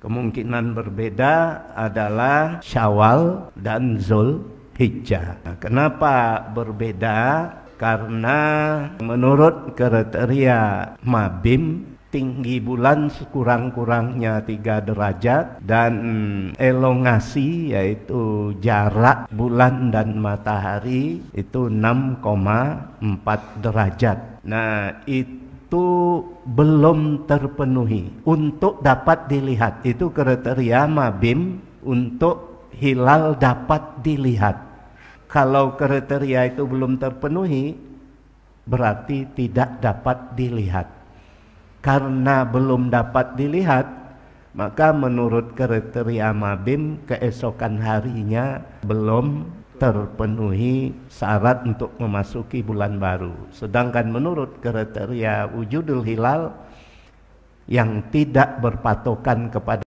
Kemungkinan berbeda adalah Syawal dan Zulhijjah. Nah, kenapa berbeda? Karena menurut kriteria Mabim tinggi bulan sekurang-kurangnya tiga derajat dan elongasi yaitu jarak bulan dan matahari itu 6,4 derajat. Nah, itu itu belum terpenuhi untuk dapat dilihat. Itu kriteria mabim untuk hilal dapat dilihat. Kalau kriteria itu belum terpenuhi, berarti tidak dapat dilihat. Karena belum dapat dilihat, maka menurut kriteria mabim keesokan harinya belum terpenuhi syarat untuk memasuki bulan baru. Sedangkan menurut kriteria wujudul hilal yang tidak berpatokan kepada